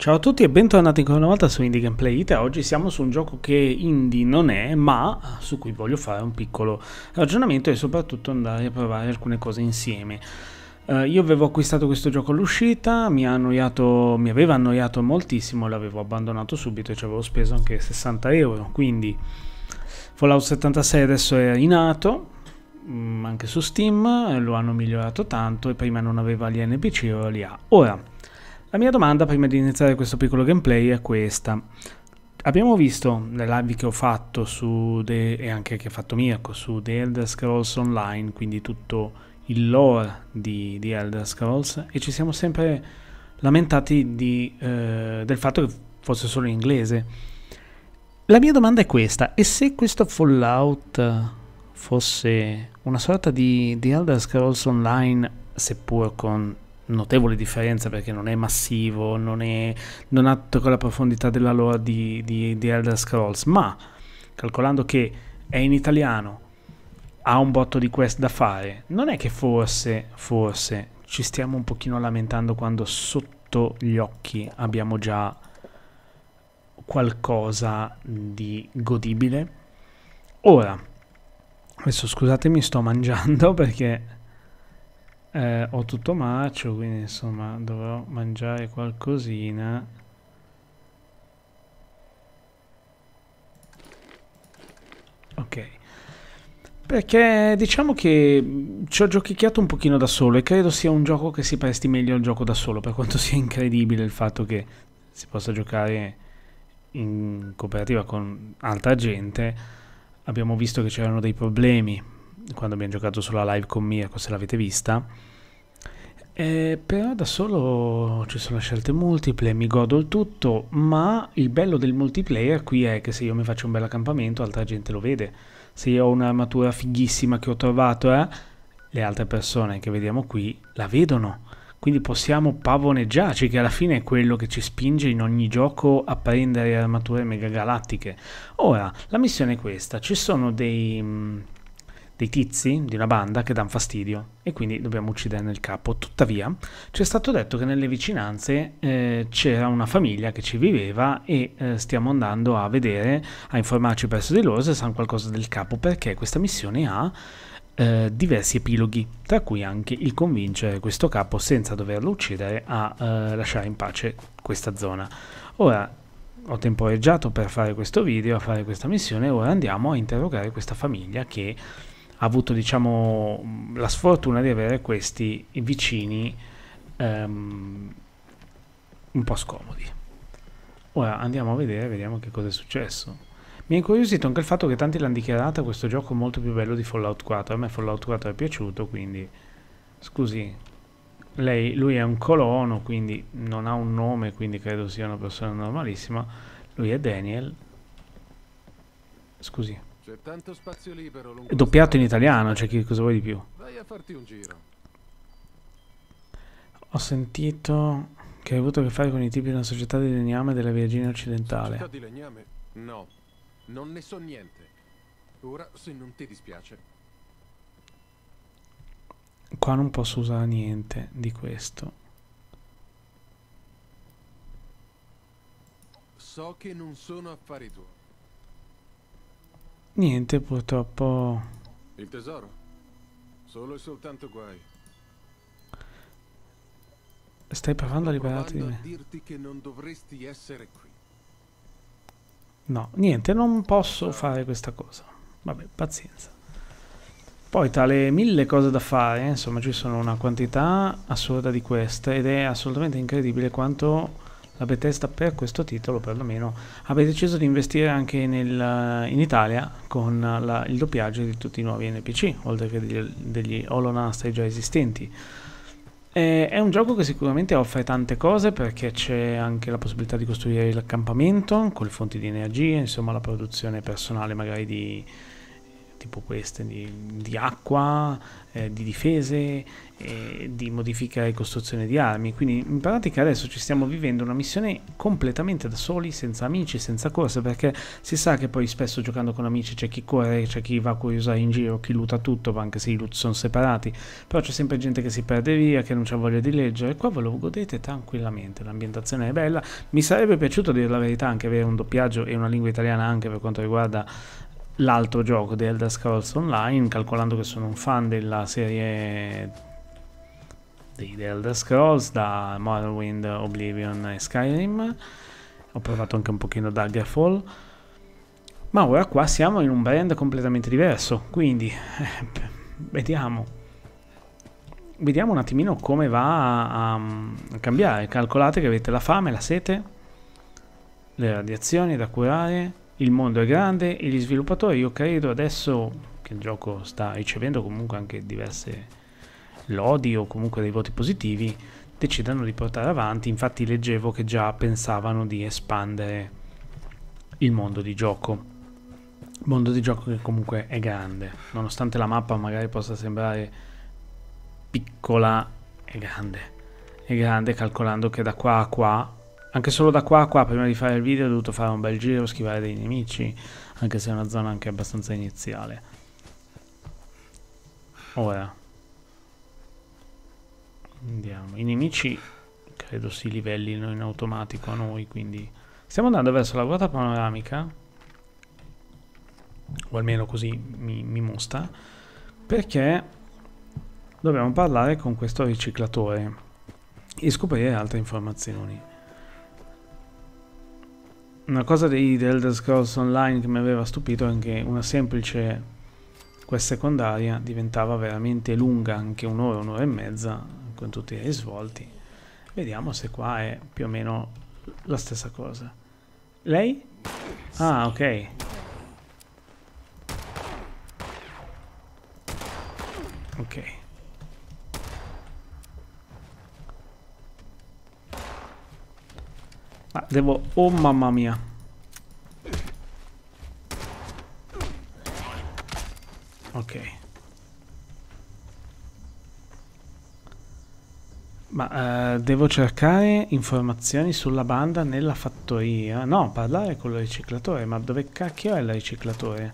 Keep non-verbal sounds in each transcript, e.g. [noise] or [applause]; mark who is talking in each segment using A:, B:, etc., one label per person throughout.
A: Ciao a tutti e bentornati ancora una volta su Indie Gameplay Ita. Oggi siamo su un gioco che indie non è, ma su cui voglio fare un piccolo ragionamento e soprattutto andare a provare alcune cose insieme. Uh, io avevo acquistato questo gioco all'uscita, mi, mi aveva annoiato moltissimo, l'avevo abbandonato subito e ci avevo speso anche 60 euro, quindi Fallout 76 adesso è rinato, mm, anche su Steam, eh, lo hanno migliorato tanto e prima non aveva gli NPC, ora li ha. Ora, la mia domanda prima di iniziare questo piccolo gameplay è questa. Abbiamo visto nelle live che ho fatto su The, e anche che ha fatto Mirko su The Elder Scrolls Online, quindi tutto il lore di, The Elder Scrolls, e ci siamo sempre lamentati di, eh, del fatto che fosse solo in inglese. La mia domanda è questa, e se questo Fallout fosse una sorta di, The Elder Scrolls Online, seppur con notevole differenza perché non è massivo, non, è, non ha tutta quella profondità della lore di, di, di, Elder Scrolls, ma calcolando che è in italiano, ha un botto di quest da fare, non è che forse, forse ci stiamo un pochino lamentando quando sotto gli occhi abbiamo già qualcosa di godibile. Ora, adesso scusatemi, sto mangiando [laughs] perché eh, ho tutto macio, quindi insomma dovrò mangiare qualcosina. Ok. Perché diciamo che mm, ci ho giochicchiato un pochino da solo e credo sia un gioco che si presti meglio al gioco da solo, per quanto [laughs] sia incredibile il fatto che si possa giocare in cooperativa con altra gente. Abbiamo visto che c'erano dei problemi, quando abbiamo giocato sulla live con Mirko, ecco, se l'avete vista. Eh, però da solo ci sono scelte multiple, mi godo il tutto, ma il bello del multiplayer qui è che se io mi faccio un bel accampamento altra gente lo vede. Se io ho un'armatura fighissima che ho trovato, eh, le altre persone che vediamo qui la vedono. Quindi possiamo pavoneggiarci, che alla fine è quello che ci spinge in ogni gioco a prendere armature megagalattiche. Ora, la missione è questa, ci sono dei mm, dei tizi di una banda che danno fastidio e quindi dobbiamo ucciderne il capo. Tuttavia ci è stato detto che nelle vicinanze eh, c'era una famiglia che ci viveva e eh, stiamo andando a vedere, a informarci presso di loro se sanno qualcosa del capo perché questa missione ha eh, diversi epiloghi, tra cui anche il convincere questo capo senza doverlo uccidere a eh, lasciare in pace questa zona. Ora, ho temporeggiato per fare questo video, a fare questa missione, ora andiamo a interrogare questa famiglia che ha avuto diciamo, la sfortuna di avere questi vicini um, un po' scomodi. Ora andiamo a vedere, vediamo che cosa è successo. Mi ha incuriosito anche il fatto che tanti l'hanno dichiarato questo gioco molto più bello di Fallout 4. A me Fallout 4 è piaciuto, quindi... Scusi, lei, lui è un colono, quindi non ha un nome, quindi credo sia una persona normalissima. Lui è Daniel. Scusi,
B: c'è tanto spazio È doppiato
A: in italiano, cioè che cosa vuoi di più?
B: Vai a farti un giro.
A: Ho sentito che hai avuto a che fare con i tipi di una società di legname della Virginia occidentale. Società
B: di legname? No, non ne so niente. Ora, se non ti dispiace.
A: Qua non posso usare niente di questo.
B: So che non sono affari tuoi.
A: Niente, purtroppo.
B: Il tesoro. Solo e soltanto guai.
A: Stai provando a liberarti di me.
B: dirti che non dovresti essere qui.
A: No, niente, non posso fare questa cosa. Vabbè, pazienza. Poi tra le mille cose da fare, insomma, ci sono una quantità assurda di queste ed è assolutamente incredibile quanto la Bethesda per questo titolo perlomeno abbia deciso di investire anche nel, eh, in Italia con la, il doppiaggio di tutti i nuovi NPC, oltre che degli, degli Hollow Knight già esistenti. E, è un gioco che sicuramente offre tante cose perché c'è anche la possibilità di costruire l'accampamento con le fonti di energia, insomma la produzione personale magari di, tipo queste, di, di acqua, eh, di difese, eh, di modifica e costruzione di armi. Quindi in pratica adesso ci stiamo vivendo una missione completamente da soli, senza amici, senza corse, perché si sa che poi spesso giocando con amici c'è chi corre, c'è chi va a curiosare in giro, chi luta tutto, anche se i loot sono separati, però c'è sempre gente che si perde via, che non c'ha voglia di leggere, qua ve lo godete tranquillamente, l'ambientazione è bella, mi sarebbe piaciuto dire la verità anche avere un doppiaggio e una lingua italiana anche per quanto riguarda l'altro gioco di Elder Scrolls Online, calcolando che sono un fan della serie di Elder Scrolls da Morrowind, Oblivion e Skyrim. Ho provato anche un pochino Daggerfall. Ma ora qua siamo in un brand completamente diverso, quindi eh, [laughs] vediamo. Vediamo un attimino come va a, a, cambiare. Calcolate che avete la fame, la sete, le radiazioni da curare, il mondo è grande e gli sviluppatori io credo adesso che il gioco sta ricevendo comunque anche diverse lodi o comunque dei voti positivi decidano di portare avanti infatti leggevo che già pensavano di espandere il mondo di gioco mondo di gioco che comunque è grande nonostante la mappa magari possa sembrare piccola è grande è grande calcolando che da qua a qua anche solo da qua a qua, prima di fare il video, ho dovuto fare un bel giro, schivare dei nemici, anche se è una zona anche abbastanza iniziale. Ora. Andiamo. I nemici credo si livellino in automatico a noi, quindi... Stiamo andando verso la ruota panoramica, o almeno così mi, mi mostra, perché dobbiamo parlare con questo riciclatore e scoprire altre informazioni una cosa di, The Elder Scrolls Online che mi aveva stupito è che una semplice quest secondaria diventava veramente lunga, anche un'ora, un'ora e mezza, con tutti i risvolti. Vediamo se qua è più o meno la stessa cosa. Lei? Ah, ok. Ok. Ah, devo... Oh mamma mia. Ok. Ma eh, devo cercare informazioni sulla banda nella fattoria. No, parlare con il riciclatore. Ma dove cacchio è il riciclatore?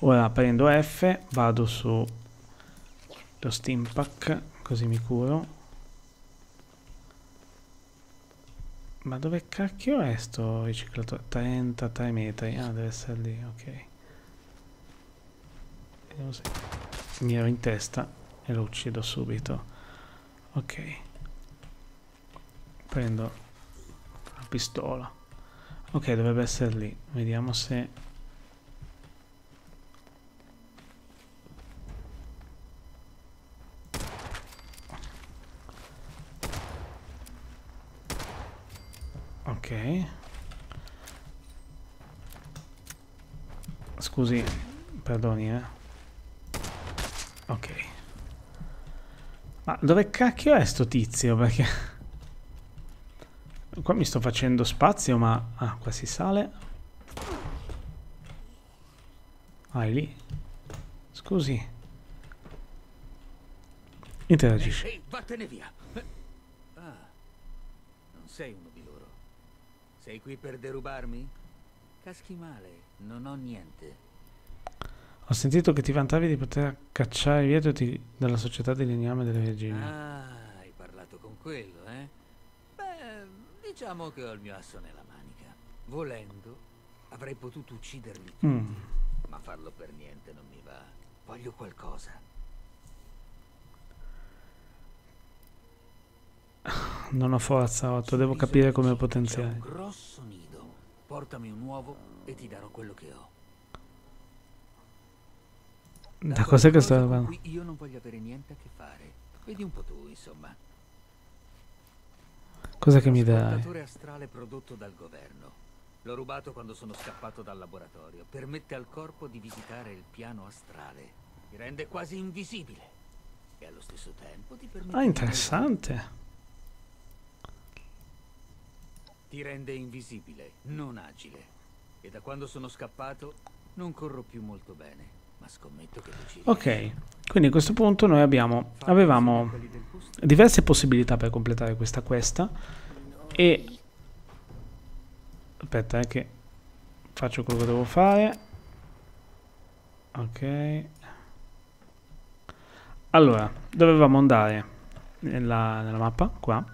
A: Ora prendo F, vado su lo steampack, così mi curo. Ma dove cacchio è sto riciclatore? 30 3 metri. Ah, deve essere lì, ok. Vediamo se miro in testa e lo uccido subito. Ok. Prendo la pistola. Ok, dovrebbe essere lì. Vediamo se Scusi, perdoni, eh. Ok. Ma dove cacchio è sto tizio? Perché... [laughs] Qua mi sto facendo spazio, ma... Ah, qua si sale. Vai ah, lì. Scusi. Interagisci.
B: Ehi, hey, vattene via. Ah, non sei uno sei qui per derubarmi? Caschi male, non ho niente.
A: Ho sentito che ti vantavi di poter cacciare via tutti dalla società di legname delle regine. Ah,
B: hai parlato con quello, eh? Beh, diciamo che ho il mio asso nella manica. Volendo, avrei potuto ucciderli tutti, mm. ma farlo per niente non mi va. Voglio qualcosa
A: Non ho forza, Otto, devo capire come potenziare. Un
B: grosso nido. Portami un uovo e ti darò quello che ho.
A: Da cos'è che sto arrivando?
B: Io non voglio avere niente a che fare. Vedi un po' tu, insomma.
A: Cosa che mi dai? Un
B: astrale prodotto dal governo. L'ho rubato quando sono scappato dal laboratorio. Permette al corpo di visitare il piano astrale. Ti rende quasi invisibile. E allo stesso tempo ti permette... Ah,
A: interessante.
B: Ti rende invisibile, non agile. E da quando sono scappato non corro più molto bene, ma scommetto che tu ci Ok,
A: quindi a questo punto noi abbiamo, avevamo diverse possibilità per completare questa questa e... Aspetta, eh, che faccio quello che devo fare. Ok. Allora, dovevamo andare nella, nella mappa, qua.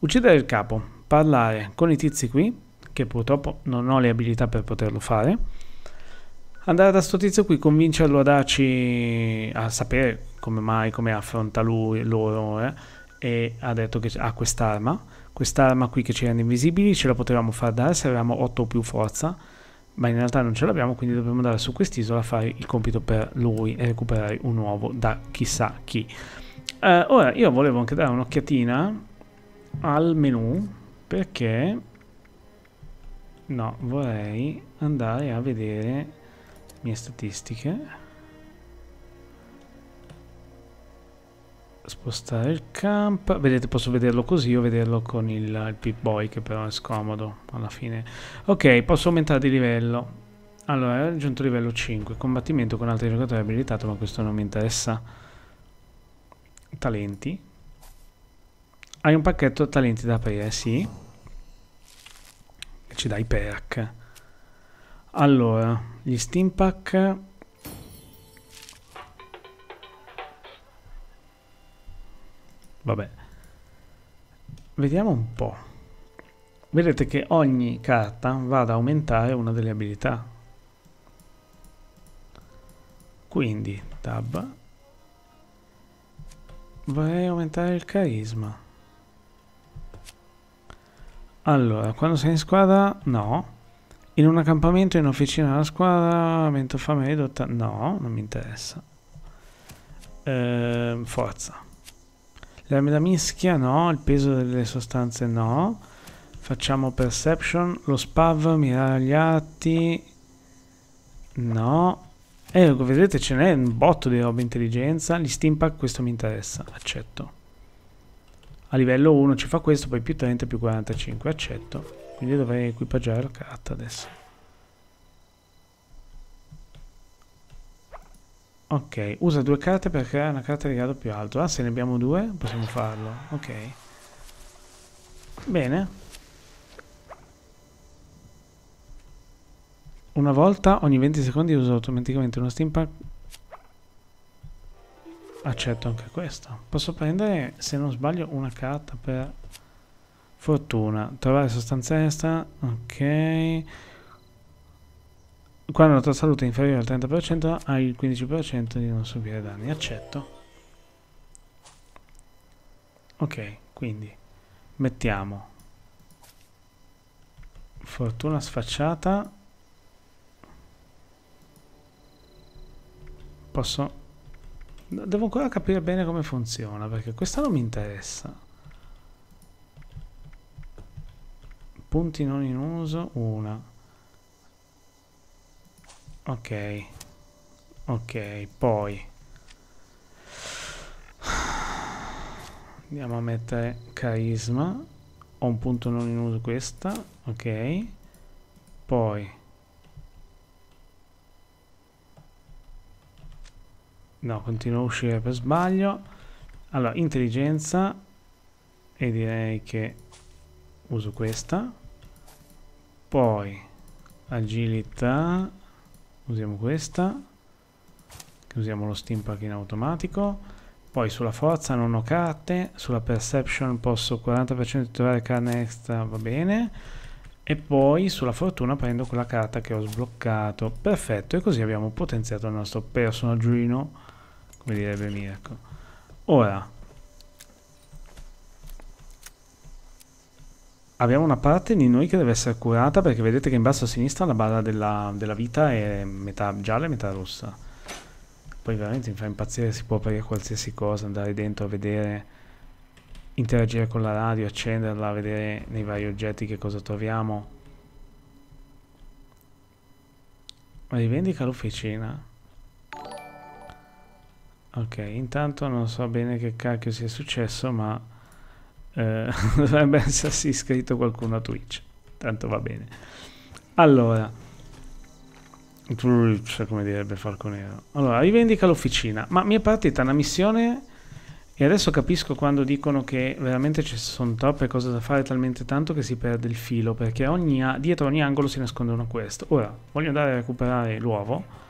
A: Uccidere il capo parlare con i tizi qui, che purtroppo non ho le abilità per poterlo fare, andare da sto tizio qui, convincerlo a darci, a sapere come mai, come affronta lui, loro, eh, e ha detto che ha quest'arma, quest'arma qui che ci rende invisibili, ce la potevamo far dare se avevamo 8 o più forza, ma in realtà non ce l'abbiamo, quindi dobbiamo andare su quest'isola a fare il compito per lui e recuperare un uovo da chissà chi. Eh, ora, io volevo anche dare un'occhiatina al menu perché no vorrei andare a vedere le mie statistiche spostare il camp vedete posso vederlo così o vederlo con il, il pip boy che però è scomodo alla fine ok posso aumentare di livello allora ho raggiunto livello 5 combattimento con altri giocatori abilitato ma questo non mi interessa talenti hai un pacchetto talenti da aprire sì liberarci dai perk. Allora, gli steam pack Vabbè. Vediamo un po'. Vedete che ogni carta va ad aumentare una delle abilità. Quindi, tab. Vorrei aumentare il carisma. Allora, quando sei in squadra, no. In un accampamento, in officina alla squadra, vento fame ridotta, no, non mi interessa. Ehm, forza. Le armi da mischia, no. Il peso delle sostanze, no. Facciamo perception. Lo spav, mirare gli arti, no. Eh, ecco, vedete, ce n'è un botto di roba intelligenza. Gli steampack, questo mi interessa, accetto a livello 1 ci fa questo, poi più 30, più 45, accetto. Quindi dovrei equipaggiare la carta adesso. Ok, usa due carte per creare una carta di grado più alto. Ah, se ne abbiamo due possiamo farlo. Ok. Bene. Una volta ogni 20 secondi uso automaticamente uno steampunk Accetto anche questo Posso prendere, se non sbaglio, una carta per fortuna. Trovare sostanza extra. Ok. Quando la tua salute è inferiore al 30% hai il 15% di non subire danni. Accetto. Ok, quindi mettiamo fortuna sfacciata. Posso Devo ancora capire bene come funziona, perché questa non mi interessa. Punti non in uso, una. Ok. Ok, poi. Andiamo a mettere carisma. Ho un punto non in uso questa. Ok. Poi. no continuo a uscire per sbaglio allora intelligenza e direi che uso questa poi agilità usiamo questa che usiamo lo steampack in automatico poi sulla forza non ho carte sulla perception posso 40% trovare carne extra va bene e poi sulla fortuna prendo quella carta che ho sbloccato perfetto e così abbiamo potenziato il nostro personaggino come direbbe Mirko. Ora, abbiamo una parte di noi che deve essere curata perché vedete che in basso a sinistra la barra della, della vita è metà gialla e metà rossa. Poi veramente mi fa impazzire, si può aprire qualsiasi cosa, andare dentro a vedere, interagire con la radio, accenderla, vedere nei vari oggetti che cosa troviamo. Rivendica l'officina. Ok, intanto non so bene che cacchio sia successo, ma eh, [laughs] dovrebbe essersi iscritto qualcuno a Twitch. Tanto va bene. Allora, Twitch, cioè, come direbbe Falconero. Allora, rivendica l'officina. Ma mi è partita una missione e adesso capisco quando dicono che veramente ci sono troppe cose da fare talmente tanto che si perde il filo, perché ogni dietro ogni angolo si nasconde una quest. Ora, voglio andare a recuperare l'uovo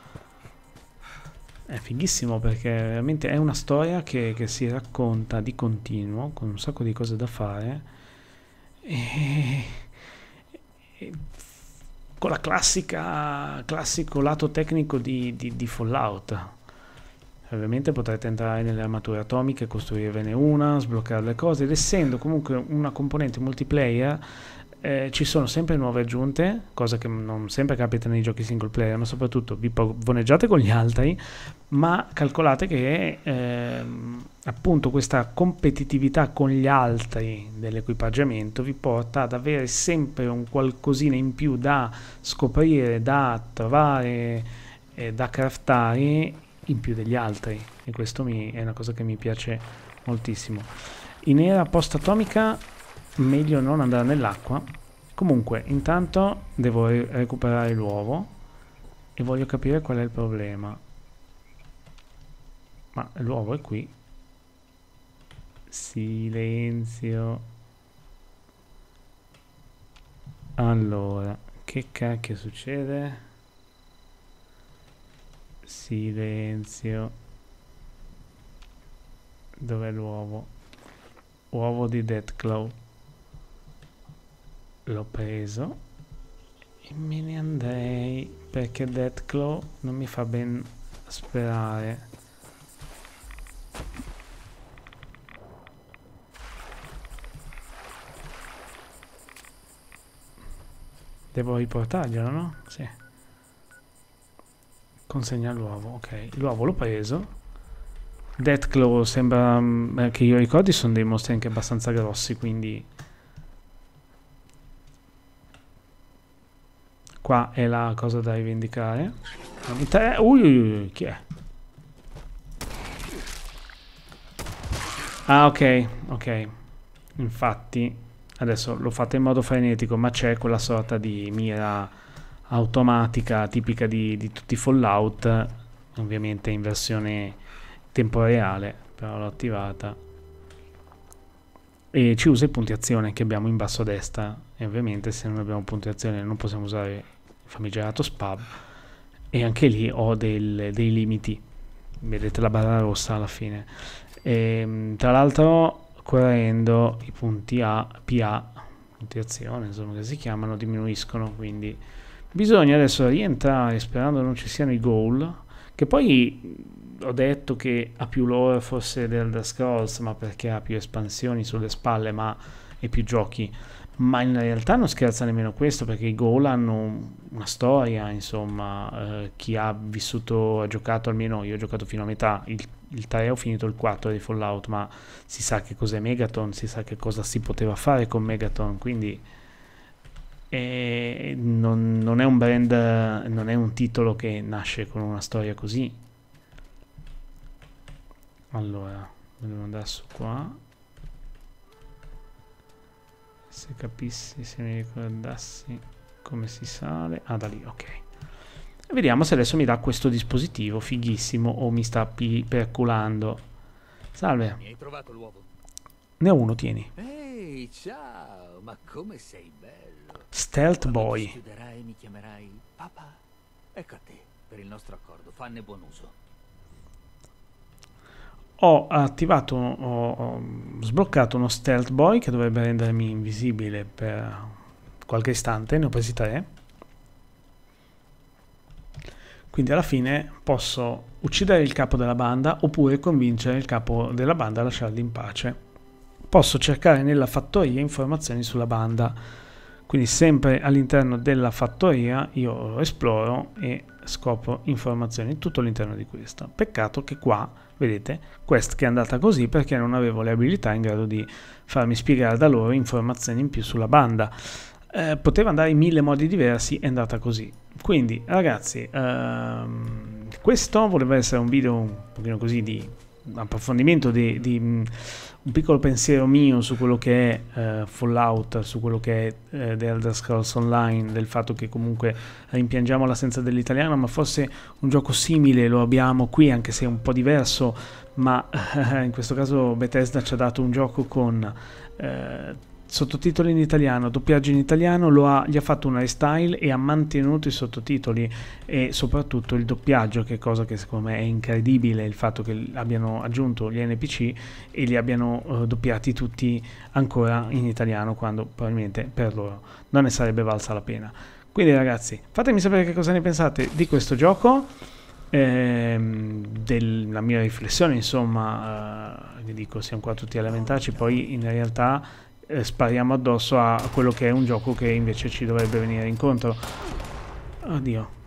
A: è fighissimo perché veramente è una storia che, che si racconta di continuo, con un sacco di cose da fare. E, e con la classica classico lato tecnico di, di, di Fallout. Ovviamente potrete entrare nelle armature atomiche, costruirvene una, sbloccare le cose ed essendo comunque una componente multiplayer eh, ci sono sempre nuove aggiunte, cosa che non sempre capita nei giochi single player, ma soprattutto vi pavoneggiate con gli altri, ma calcolate che eh, appunto questa competitività con gli altri dell'equipaggiamento vi porta ad avere sempre un qualcosina in più da scoprire, da trovare, eh, da craftare in più degli altri e questo mi, è una cosa che mi piace moltissimo. In era post-atomica meglio non andare nell'acqua. Comunque, intanto devo recuperare l'uovo e voglio capire qual è il problema. Ma l'uovo è qui. Silenzio. Allora, che cacchio succede? Silenzio. Dov'è l'uovo? Uovo di Deathclaw l'ho preso e me ne andrei perché Deathclaw non mi fa ben sperare Devo riportarglielo, no? Sì. Consegna l'uovo, ok. L'uovo l'ho preso. Deathclaw sembra... Mm, eh, che io ricordi sono dei mostri anche abbastanza grossi, quindi... Qua è la cosa da rivendicare. Ui, ui, ui, chi è? Ah, ok, ok. Infatti, adesso l'ho fatta in modo frenetico, ma c'è quella sorta di mira automatica tipica di, di tutti i Fallout, ovviamente in versione tempo reale, però l'ho attivata. E ci usa i punti azione che abbiamo in basso a destra, e ovviamente se non abbiamo punti azione non possiamo usare famigerato spav e anche lì ho del, dei limiti vedete la barra rossa alla fine e, ehm, tra l'altro correndo i punti A, PA, punti azione insomma che si chiamano diminuiscono quindi bisogna adesso rientrare sperando non ci siano i goal che poi ho detto che ha più lore forse del The Scrolls ma perché ha più espansioni sulle spalle ma e più giochi ma in realtà non scherza nemmeno questo perché i gol hanno una storia, insomma, eh, chi ha vissuto, ha giocato almeno, io ho giocato fino a metà, il, il 3 ho finito il 4 di Fallout, ma si sa che cos'è Megaton, si sa che cosa si poteva fare con Megaton, quindi eh, non, non è un brand, non è un titolo che nasce con una storia così. Allora, dobbiamo andare su qua se capissi, se mi ricordassi come si sale. Ah, da lì, ok. Vediamo se adesso mi dà questo dispositivo fighissimo o mi sta perculando. Salve. Mi hai trovato l'uovo. Ne ho uno, tieni. Ehi,
B: hey, ciao, ma come sei bello. Stealth Quando boy. Ti chiuderai mi chiamerai papà. Ecco a te, per il nostro accordo, fanne buon uso
A: ho attivato, ho, ho sbloccato uno stealth boy che dovrebbe rendermi invisibile per qualche istante, ne ho presi tre. Quindi alla fine posso uccidere il capo della banda oppure convincere il capo della banda a lasciarli in pace. Posso cercare nella fattoria informazioni sulla banda quindi sempre all'interno della fattoria io esploro e scopro informazioni tutto all'interno di questa peccato che qua vedete quest che è andata così perché non avevo le abilità in grado di farmi spiegare da loro informazioni in più sulla banda eh, poteva andare in mille modi diversi è andata così quindi ragazzi ehm, questo voleva essere un video un pochino così di approfondimento di, di, mm, un piccolo pensiero mio su quello che è uh, Fallout, su quello che è uh, The Elder Scrolls Online, del fatto che comunque rimpiangiamo l'assenza dell'italiano, ma forse un gioco simile lo abbiamo qui, anche se è un po' diverso, ma uh, [laughs] in questo caso Bethesda ci ha dato un gioco con eh, sottotitoli in italiano, doppiaggio in italiano, ha, gli ha fatto un restyle e ha mantenuto i sottotitoli e soprattutto il doppiaggio, che è cosa che secondo me è incredibile, il fatto che abbiano aggiunto gli NPC e li abbiano eh, doppiati tutti ancora in italiano, quando probabilmente per loro non ne sarebbe valsa la pena. Quindi ragazzi, fatemi sapere che cosa ne pensate di questo gioco, ehm, della mia riflessione, insomma, eh, vi dico, siamo qua tutti a lamentarci, poi in realtà eh, spariamo addosso a quello che è un gioco che invece ci dovrebbe venire incontro. Oddio.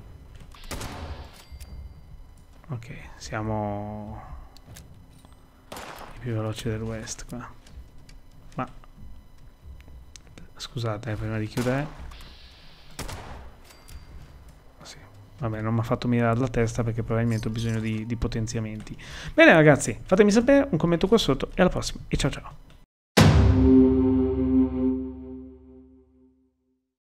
A: Ok, siamo i più veloci del West qua. Ma scusate, eh, prima di chiudere. Ah, Vabbè, non mi ha fatto mirare la testa perché probabilmente ho bisogno di, di potenziamenti. Bene ragazzi, fatemi sapere un commento qua sotto e alla prossima. E ciao ciao.